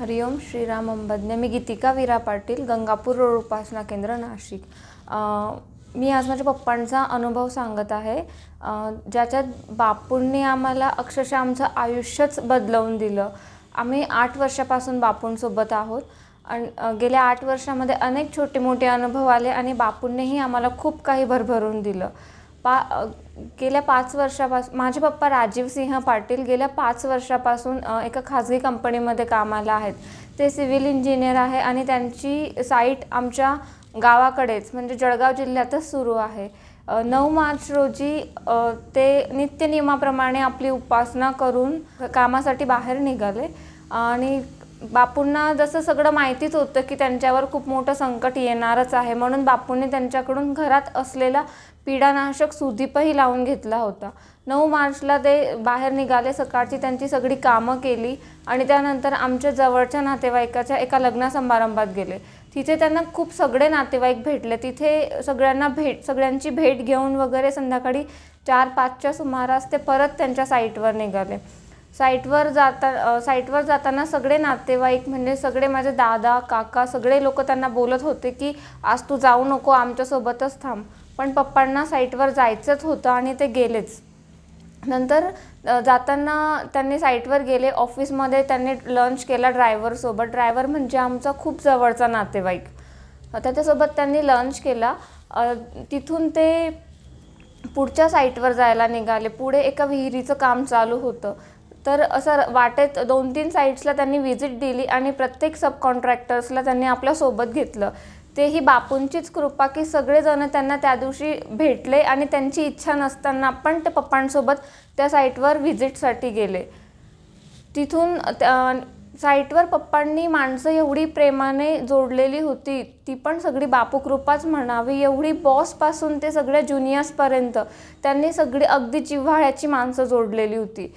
हरिओम श्रीराम अंबज्ञ मी गीतिका वीरा पाटील गंगापूर रोड उपासना केंद्र नाशिक मी आज माझ्या पप्पांचा अनुभव सांगत आहे ज्याच्यात बापूंनी आम्हाला अक्षरशः आमचं आयुष्यच बदलवून दिलं आम्ही आठ वर्षापासून बापूंसोबत आहोत आणि गेल्या आठ वर्षामध्ये अनेक छोटे मोठे अनुभव आले आणि बापूंनीही आम्हाला खूप काही भरभरून दिलं पा गेल्या पाच वर्षापासून माझे पप्पा राजीव सिंह पाटील गेल्या पाच वर्षापासून एका खाजगी कंपनीमध्ये कामाला आहेत ते सिव्हिल इंजिनियर आहे आणि त्यांची साईट आमच्या गावाकडेच म्हणजे जळगाव जिल्ह्यातच सुरू आहे नऊ मार्च रोजी ते नित्यनियमाप्रमाणे आपली उपासना करून कामासाठी बाहेर निघाले आणि बापूंना जसं सगळं माहितीच होतं की त्यांच्यावर खूप मोठं संकट येणारच आहे म्हणून बापूंनी त्यांच्याकडून घरात असलेला पीडानाशक सुदीपही लावून घेतला होता नऊ मार्चला ते बाहेर निघाले सकाळची त्यांची सगळी कामं केली आणि त्यानंतर आमच्या जवळच्या नातेवाईकाच्या एका समारंभात गेले तिथे त्यांना खूप सगळे नातेवाईक भेटले तिथे सगळ्यांना भेट सगळ्यांची भेट घेऊन वगैरे संध्याकाळी चार पाचच्या सुमारास ते परत त्यांच्या साईटवर निघाले साईटवर जाता साईटवर जाताना सगळे नातेवाईक म्हणजे सगळे माझे दादा काका सगळे लोक त्यांना बोलत होते की आज तू जाऊ नको आमच्यासोबतच थांब पण पप्पांना साईटवर जायचंच होतं आणि ते गेलेच नंतर जाताना त्यांनी साईटवर गेले ऑफिसमध्ये त्यांनी लंच केला ड्रायव्हरसोबत ड्रायव्हर म्हणजे आमचा खूप जवळचा नातेवाईक त्याच्यासोबत त्यांनी लंच केला तिथून ते पुढच्या साईटवर जायला निघाले पुढे एका विहिरीचं काम चालू होतं तर असं वाटेत दोन तीन साईट्सला त्यांनी व्हिजिट दिली आणि प्रत्येक सबकॉन्ट्रॅक्टर्सला कॉन्ट्रॅक्टर्सला त्यांनी आपल्यासोबत घेतलं ते ही बापूंचीच कृपा की सगळेजण त्यांना त्या दिवशी भेटले आणि त्यांची इच्छा नसताना पण ते पप्पांसोबत त्या साईटवर व्हिजिटसाठी गेले तिथून साईटवर पप्पांनी माणसं एवढी प्रेमाने जोडलेली होती ती पण सगळी बापूकृपाच म्हणावी एवढी बॉसपासून ते सगळ्या ज्युनियर्सपर्यंत त्यांनी सगळी अगदी जिव्हाळ्याची माणसं जोडलेली होती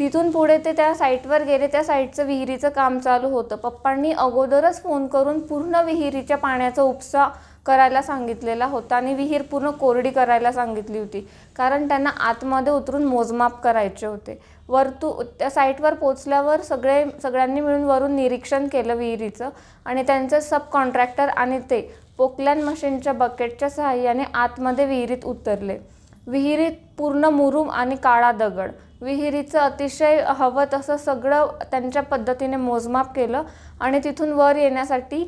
तिथून पुढे ते त्या साईटवर गेले त्या साईटचं विहिरीचं काम चालू होतं पप्पांनी अगोदरच फोन करून पूर्ण विहिरीच्या पाण्याचा उपसा करायला सांगितलेला होता आणि विहीर पूर्ण कोरडी करायला सांगितली होती कारण त्यांना आतमध्ये उतरून मोजमाप करायचे होते वरतू त्या साईटवर पोचल्यावर सगळे सगळ्यांनी मिळून वरून निरीक्षण केलं विहिरीचं आणि त्यांचे सब कॉन्ट्रॅक्टर आणि ते पोकलॅन मशीनच्या बकेटच्या सहाय्याने आतमध्ये विहिरीत उतरले विहिरीत पूर्ण मुरूम आणि काळा दगड विहिरीचं अतिशय हवं तसं सगळं त्यांच्या पद्धतीने मोजमाप केलं आणि तिथून वर येण्यासाठी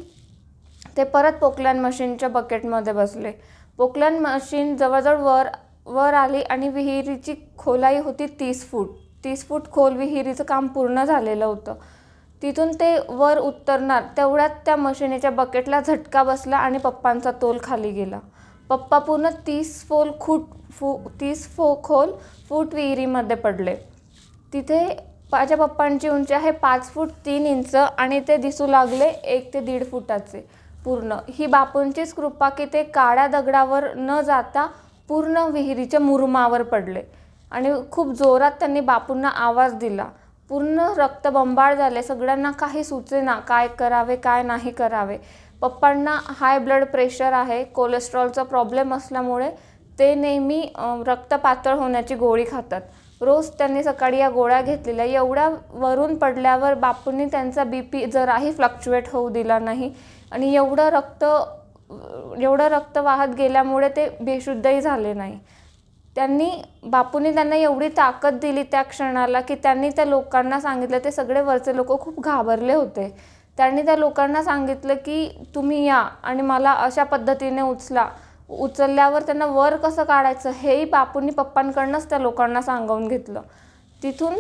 ते परत पोकलॅन मशीनच्या बकेटमध्ये बसले पोकलॅन मशीन जवळजवळ वर वर आली आणि विहिरीची खोलाई होती तीस फूट तीस फूट खोल विहिरीचं काम पूर्ण झालेलं होतं तिथून ते वर उतरणार तेवढ्यात त्या मशिनीच्या बकेटला झटका बसला आणि पप्पांचा तोल खाली गेला पप्पा पूर्ण तीस फोल खूट फू तीस फो खोल फूट विहिरीमध्ये पडले तिथे माझ्या पप्पांची उंची आहे पाच फूट तीन इंच आणि ते दिसू लागले एक ते दीड फुटाचे पूर्ण ही बापूंचीच कृपा की ते काळ्या दगडावर न जाता पूर्ण विहिरीच्या मुरुमावर पडले आणि खूप जोरात त्यांनी बापूंना आवाज दिला पूर्ण रक्तबंबाळ झाले सगळ्यांना काही सुचे ना काय करावे काय नाही करावे पप्पांना हाय ब्लड प्रेशर आहे कोलेस्ट्रॉलचा प्रॉब्लेम असल्यामुळे ते नेहमी रक्त पातळ होण्याची गोळी खातात रोज त्यांनी सकाळी या गोळ्या घेतलेल्या एवढ्या वरून पडल्यावर बापूंनी त्यांचा बी पी जराही फ्लक्च्युएट होऊ दिला नाही आणि एवढं रक्त एवढं रक्त वाहत गेल्यामुळे ते बेशुद्धही झाले नाही त्यांनी बापूंनी त्यांना एवढी ताकद दिली त्या क्षणाला की त्यांनी त्या लोकांना सांगितलं ते सगळे वरचे लोक खूप घाबरले होते त्यांनी त्या लोकांना सांगितलं की तुम्ही या आणि मला अशा पद्धतीने उचला उचलल्यावर त्यांना वर कसं काढायचं हेही बापूंनी पप्पांकडनंच त्या लोकांना सांगवून घेतलं तिथून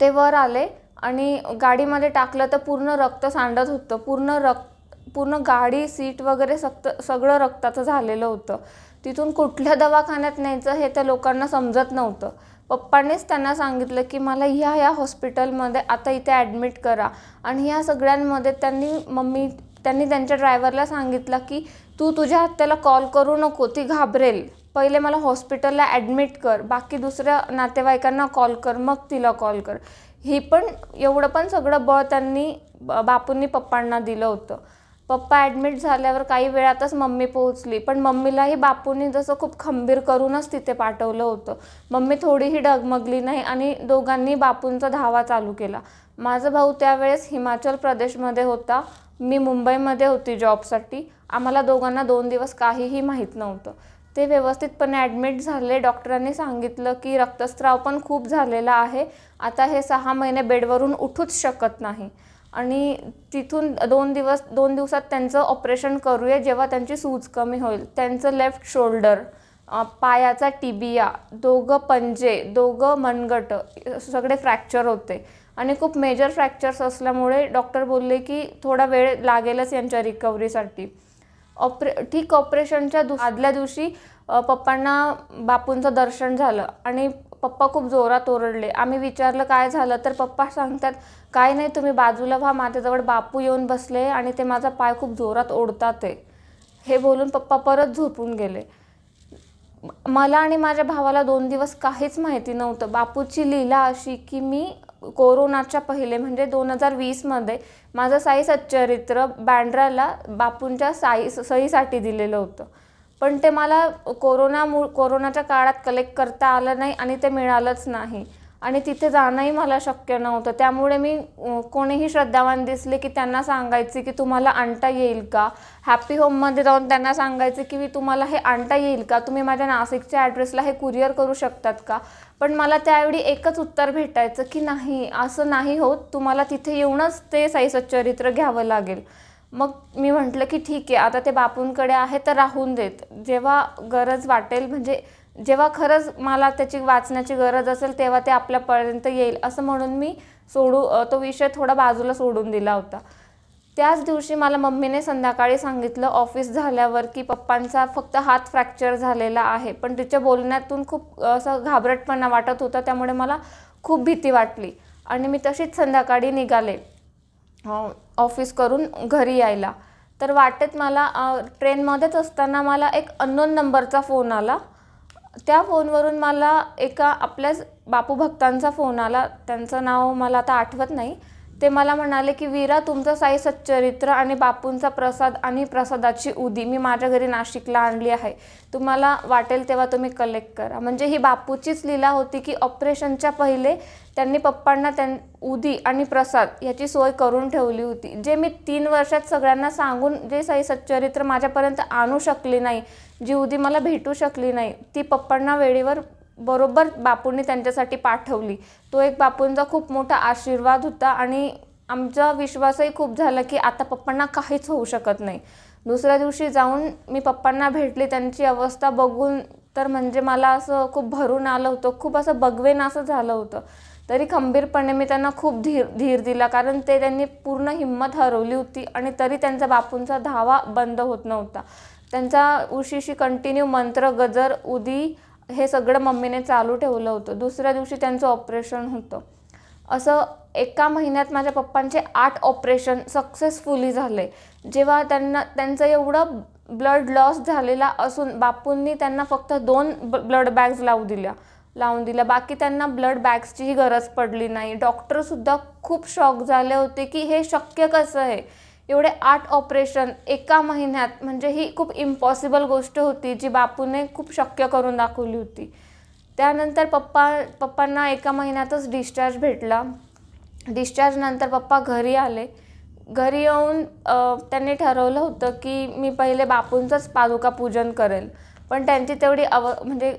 ते वर आले आणि गाडीमध्ये टाकलं तर पूर्ण रक्त सांडत होतं पूर्ण रक्त पूर्ण गाडी सीट वगैरे सक्त सगळं रक्ताचं झालेलं होतं तिथून कुठल्या दवाखान्यात न्यायचं हे त्या लोकांना समजत नव्हतं पप्पानेच त्यांना सांगितलं की मला ह्या ह्या हॉस्पिटलमध्ये आता इथे ॲडमिट करा आणि ह्या सगळ्यांमध्ये त्यांनी मम्मी त्यांनी त्यांच्या ड्रायव्हरला सांगितलं की तू तुझ्या आत्याला कॉल करू नको ती घाबरेल पहिले मला हॉस्पिटलला ॲडमिट कर बाकी दुसऱ्या नातेवाईकांना कॉल कर मग तिला कॉल कर हे पण एवढं पण सगळं बळ त्यांनी बापूंनी पप्पांना दिलं होतं पप्पा ॲडमिट झाल्यावर काही वेळातच मम्मी पोहोचली पण मम्मीलाही बापूंनी जसं खूप खंबीर करूनच तिथे पाठवलं होतं मम्मी थोडीही डगमगली नाही आणि दोघांनी बापूंचा धावा चालू केला माझा भाऊ त्यावेळेस हिमाचल प्रदेशमध्ये होता मी मुंबईमध्ये होती जॉबसाठी आम्हाला दोघांना दोन दिवस काहीही माहीत नव्हतं ते व्यवस्थितपणे ॲडमिट झाले डॉक्टरांनी सांगितलं की रक्तस्राव पण खूप झालेला आहे आता हे सहा महिने बेडवरून उठूच शकत नाही आणि तिथून दोन दिवस दोन दिवसात त्यांचं ऑपरेशन करूया जेव्हा त्यांची सूज कमी होईल त्यांचं लेफ्ट शोल्डर पायाचा टिबिया दोघं पंजे दोघं मनगट सगळे फ्रॅक्चर होते आणि खूप मेजर फ्रॅक्चर्स असल्यामुळे डॉक्टर बोलले की थोडा वेळ लागेलच यांच्या रिकव्हरीसाठी ऑपरे ठीक ऑपरेशनच्या दु आदल्या दिवशी पप्पांना बापूंचं दर्शन झालं आणि पप्पा खूप जोरात ओरडले आम्ही विचारलं काय झालं तर पप्पा सांगतात काय नाही तुम्ही बाजूला व्हा माझ्याजवळ बापू येऊन बसले आणि ते माझा पाय खूप जोरात ओढतात हे बोलून पप्पा परत झोपून गेले मला आणि माझ्या भावाला दोन दिवस काहीच माहिती नव्हतं बापूची लीला अशी की मी कोरोनाच्या पहिले म्हणजे दोन हजार वीसमध्ये माझं साई सच्चरित्र बँड्राला बापूंच्या साई सहीसाठी दिलेलं होतं पण ते मला कोरोनामुळ कोरोनाच्या काळात कलेक्ट करता आलं नाही आणि ते मिळालंच नाही आणि तिथे जाणंही मला शक्य नव्हतं त्यामुळे मी कोणीही श्रद्धावान दिसले की त्यांना सांगायचे की तुम्हाला आणता येईल का हॅपी होममध्ये जाऊन त्यांना सांगायचे की मी तुम्हाला हे आणता येईल का तुम्ही माझ्या नाशिकच्या ॲड्रेसला हे कुरिअर करू शकतात का पण मला त्यावेळी एकच उत्तर भेटायचं की नाही असं नाही होत तुम्हाला तिथे येऊनच ते साईसच्चरित्र घ्यावं लागेल मग मी म्हटलं की ठीक आहे आता ते बापूंकडे आहे तर राहून देत जेव्हा गरज वाटेल म्हणजे जेव्हा खरंच मला त्याची वाचण्याची गरज असेल तेव्हा ते आपल्यापर्यंत येईल असं म्हणून मी सोडू तो विषय थोडा बाजूला सोडून दिला होता त्याच दिवशी मला मम्मीने संध्याकाळी सांगितलं ऑफिस झाल्यावर की पप्पांचा फक्त हात फ्रॅक्चर झालेला आहे पण तिच्या बोलण्यातून खूप असं घाबरटपणा वाटत होता त्यामुळे मला खूप भीती वाटली आणि मी तशीच संध्याकाळी निघाले ऑफिस करून घरी यायला तर वाटेत मला ट्रेनमध्येच असताना मला एक अननोन नंबरचा फोन आला त्या फोनवरून मला एका आपल्याच बापू भक्तांचा फोन आला त्यांचं नाव मला आता आठवत नाही ते मला म्हणाले की वीरा तुमचं साई सच्चरित्र आणि बापूंचा प्रसाद आणि प्रसादाची उदी मी माझ्या घरी नाशिकला आणली आहे तुम्हाला वाटेल तेव्हा तुम्ही कलेक्ट करा म्हणजे ही बापूचीच लीला होती की ऑपरेशनच्या पहिले त्यांनी पप्पांना त्यां उदी आणि प्रसाद याची सोय करून ठेवली होती जे मी तीन वर्षात सगळ्यांना सांगून जे साई सच्चरित्र माझ्यापर्यंत आणू शकले नाही जी उदी मला भेटू शकली नाही ती पप्पांना वेळेवर बरोबर बापूंनी त्यांच्यासाठी पाठवली तो एक बापूंचा खूप मोठा आशीर्वाद होता आणि आमचा विश्वासही खूप झाला की आता पप्पांना काहीच होऊ शकत नाही दुसऱ्या दिवशी जाऊन मी पप्पांना भेटली त्यांची अवस्था बघून तर म्हणजे मला असं खूप भरून आलं होतं खूप असं बगवेन असं झालं होतं तरी खंबीरपणे मी त्यांना खूप धीर धीर दिला कारण ते त्यांनी पूर्ण हिंमत हरवली होती आणि तरी त्यांचा बापूंचा धावा बंद होत नव्हता त्यांचा उशीशी कंटिन्यू मंत्र गजर उदी हे सगळं मम्मीने चालू ठेवलं होतं दुसऱ्या दिवशी त्यांचं ऑपरेशन होतं असं एका महिन्यात माझ्या पप्पांचे आठ ऑपरेशन सक्सेसफुली झाले जेव्हा त्यांना त्यांचं एवढं ब्लड लॉस झालेला असून बापूंनी त्यांना फक्त दोन ब्लड बॅग्स लावू दिल्या लावून दिल्या बाकी त्यांना ब्लड बॅग्सचीही गरज पडली नाही डॉक्टरसुद्धा खूप शॉक झाले होते की हे शक्य कसं आहे एवढे आठ ऑपरेशन एका महिन्यात म्हणजे ही खूप इम्पॉसिबल गोष्ट होती जी बापूने खूप शक्य करून दाखवली होती त्यानंतर पप्पा पप्पांना एका महिन्यातच डिस्चार्ज भेटला डिस्चार्जनंतर पप्पा घरी आले घरी येऊन त्यांनी ठरवलं होतं की मी पहिले बापूंचंच पादुका पूजन करेल पण त्यांची तेवढी अव म्हणजे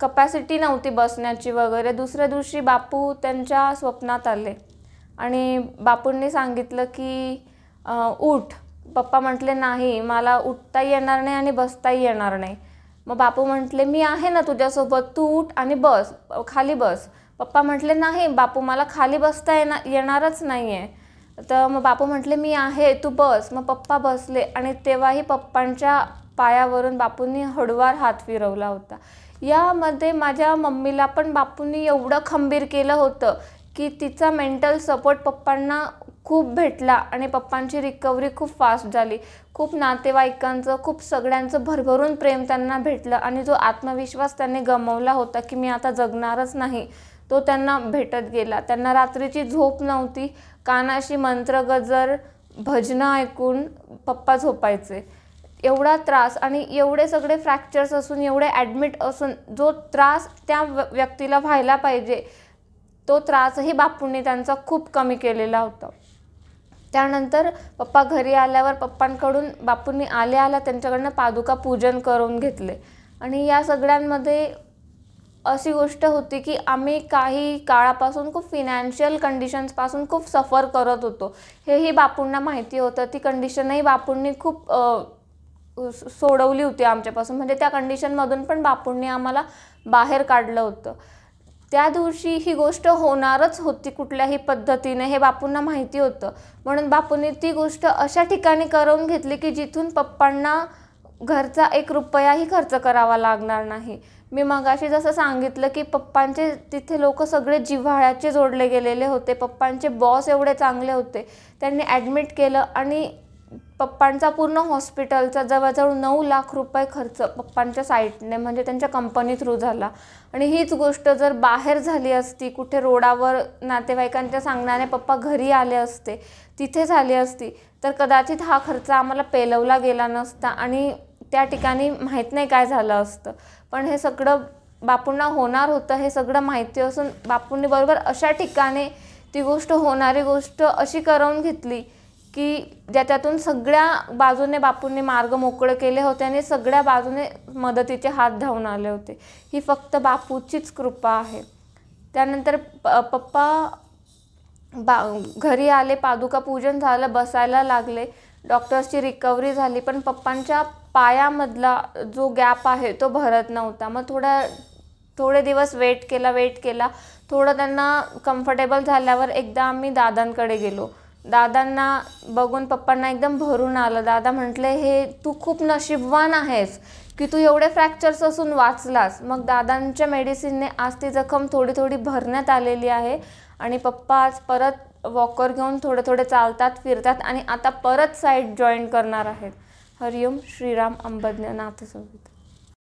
कपॅसिटी नव्हती बसण्याची वगैरे दुसऱ्या दिवशी बापू त्यांच्या स्वप्नात आले आणि बापूंनी सांगितलं की उठ पप्पा म्हटले नाही मला उठताही येणार नाही आणि बसताही येणार नाही मग बापू म्हटले मी आहे ना तुझ्यासोबत तू उठ आणि बस खाली बस पप्पा म्हटले नाही बापू मला खाली बसता येणार येणारच नाही आहे तर मग बापू म्हटले मी आहे तू बस मग पप्पा बसले आणि तेव्हाही पप्पांच्या पायावरून बापूंनी हळवार हात फिरवला होता यामध्ये माझ्या मम्मीला पण बापूंनी एवढं खंबीर केलं होतं की तिचा मेंटल सपोर्ट पप्पांना खूप भेटला आणि पप्पांची रिकव्हरी खूप फास्ट झाली खूप नातेवाईकांचं खूप सगळ्यांचं भरभरून प्रेम त्यांना भेटलं आणि जो आत्मविश्वास त्यांनी गमावला होता की मी आता जगणारच नाही तो त्यांना भेटत गेला त्यांना रात्रीची झोप नव्हती कानाशी मंत्र गजर भजनं ऐकून पप्पा झोपायचे एवढा त्रास आणि एवढे सगळे फ्रॅक्चर्स असून एवढे ॲडमिट असून जो त्रास त्या व्यक्तीला व्हायला पाहिजे तो त्रासही बापूंनी त्यांचा खूप कमी केलेला होता त्यानंतर पप्पा घरी आल्यावर पप्पांकडून बापूंनी आले आल्या त्यांच्याकडनं पादुका पूजन करून घेतले आणि या सगळ्यांमध्ये अशी गोष्ट होती की आम्ही काही काळापासून खूप फिनॅन्शियल कंडिशन्सपासून खूप सफर करत होतो हेही बापूंना माहिती होतं ती कंडिशनही बापूंनी खूप सोडवली होती आमच्यापासून म्हणजे त्या कंडिशनमधून पण बापूंनी आम्हाला बाहेर काढलं होतं त्या दिवशी ही गोष्ट होणारच होती कुठल्याही पद्धतीने हे बापूंना माहिती होतं म्हणून बापूंनी ती गोष्ट अशा ठिकाणी करून घेतली की जिथून पप्पांना घरचा एक रुपयाही खर्च करावा लागणार नाही मी मगाशी जसं सांगितलं की पप्पांचे तिथे लोक सगळे जिव्हाळ्याचे जोडले गेलेले होते पप्पांचे बॉस एवढे चांगले होते त्यांनी ॲडमिट केलं आणि पप्पांचा पूर्ण हॉस्पिटलचा जवळजवळ नऊ लाख रुपये खर्च पप्पांच्या साईटने म्हणजे त्यांच्या कंपनी थ्रू झाला आणि हीच गोष्ट जर बाहेर झाली असती कुठे रोडावर नातेवाईकांच्या सांगण्याने पप्पा घरी आले असते तिथे झाली असती तर कदाचित हा खर्च आम्हाला पेलवला गेला नसता आणि त्या ठिकाणी माहीत नाही काय झालं असतं पण हे सगळं बापूंना होणार होतं हे सगळं माहिती असून बापूंनी बरोबर अशा ठिकाणी ती गोष्ट होणारी गोष्ट अशी करवून घेतली की ज्याच्यातून सगळ्या बाजूने बापूंनी मार्ग मोकळे केले होते आणि सगळ्या बाजूने मदतीचे हात धावून आले होते ही फक्त बापूचीच कृपा आहे त्यानंतर प पप्पा बा घरी आले पादुका पूजन झालं बसायला लागले डॉक्टर्सची रिकव्हरी झाली पण पप्पांच्या पायामधला जो गॅप आहे तो भरत नव्हता मग थोडा थोडे दिवस वेट केला वेट केला थोडं त्यांना कम्फर्टेबल झाल्यावर एकदा आम्ही दादांकडे गेलो दादांना बघून पप्पांना एकदम भरून आलं दादा म्हटले हे तू खूप नशीबवान आहेस की तू एवढे फ्रॅक्चर्स असून वाचलास मग दादांच्या मेडिसिनने आज ती जखम थोडी थोडी भरण्यात आलेली आहे आणि पप्पा आज परत वॉकर घेऊन थोडे थोडे चालतात फिरतात आणि आता परत साईड जॉईन करणार आहेत हरिओम श्रीराम अंबज्ञ नाथसंगीत